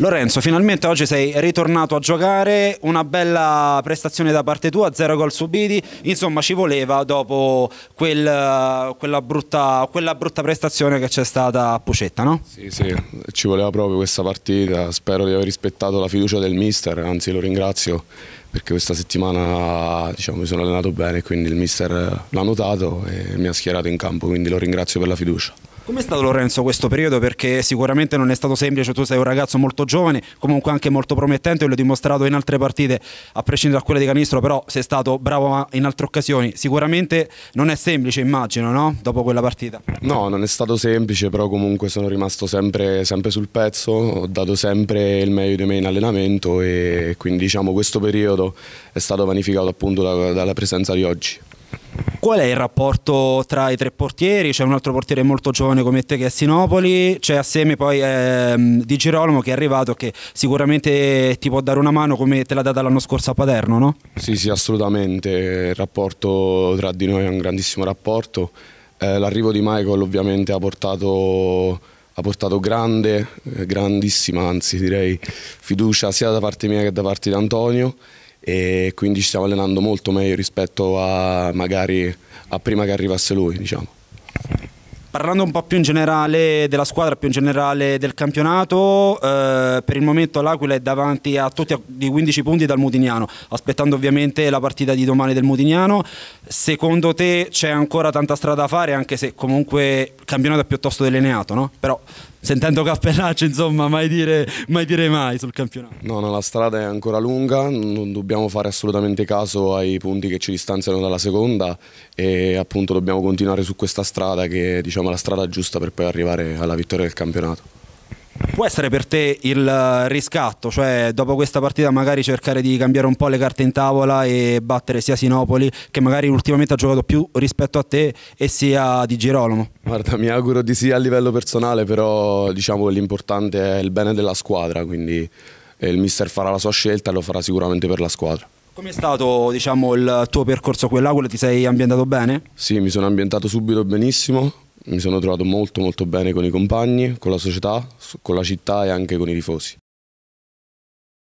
Lorenzo, finalmente oggi sei ritornato a giocare, una bella prestazione da parte tua, zero gol subiti, insomma ci voleva dopo quel, quella, brutta, quella, brutta, prestazione che c'è stata a Pucetta, no? Sì, sì, ci voleva proprio questa partita, spero di aver rispettato la fiducia del mister, anzi lo ringrazio perché questa settimana diciamo, mi sono allenato bene, quindi il mister l'ha notato e mi ha schierato in campo, quindi lo ringrazio per la fiducia. Come è stato Lorenzo questo periodo? Perché sicuramente non è stato semplice, tu sei un ragazzo molto giovane, comunque anche molto promettente, l'ho dimostrato in altre partite, a prescindere da quelle di Canistro, però sei stato bravo in altre occasioni. Sicuramente non è semplice, immagino, no? Dopo quella partita. No, non è stato semplice, però comunque sono rimasto sempre, sempre sul pezzo, ho dato sempre il meglio di me in allenamento e quindi diciamo questo periodo è stato vanificato appunto dalla presenza di oggi. Qual è il rapporto tra i tre portieri? C'è un altro portiere molto giovane come te che è Sinopoli, c'è assieme poi ehm, Di Girolamo che è arrivato che sicuramente ti può dare una mano come te l'ha data l'anno scorso a Paterno, no? Sì, sì, assolutamente. Il rapporto tra di noi è un grandissimo rapporto. Eh, l'arrivo di Michael ovviamente ha portato ha portato grande, eh, grandissima anzi direi, fiducia sia da parte mia che da parte di Antonio e quindi ci stiamo allenando molto meglio rispetto a magari a prima che arrivasse lui. Diciamo. Parlando un po' più in generale della squadra, più in generale del campionato, eh, per il momento l'Aquila è davanti a tutti di 15 punti dal Mutignano, aspettando ovviamente la partita di domani del Mutignano. Secondo te c'è ancora tanta strada da fare, anche se comunque il campionato è piuttosto delineato, no? Però sentendo Cappellaccio, insomma, mai dire, mai dire mai sul campionato. No, no, la strada è ancora lunga, non dobbiamo fare assolutamente caso ai punti che ci distanziano dalla seconda e appunto dobbiamo continuare su questa strada che diciamo, è la strada giusta per poi arrivare alla vittoria del campionato. Può essere per te il eh, riscatto, cioè dopo questa partita magari cercare di cambiare un po' le carte in tavola e battere sia Sinopoli che magari ultimamente ha giocato più rispetto a te e sia di Girolamo? Guarda, mi auguro di sì a livello personale, però diciamo che l'importante è il bene della squadra, quindi il mister farà la sua scelta e lo farà sicuramente per la squadra. Com'è stato diciamo, il tuo percorso a quell'aula? Ti sei ambientato bene? Sì, mi sono ambientato subito benissimo, mi sono trovato molto molto bene con i compagni, con la società, con la città e anche con i tifosi.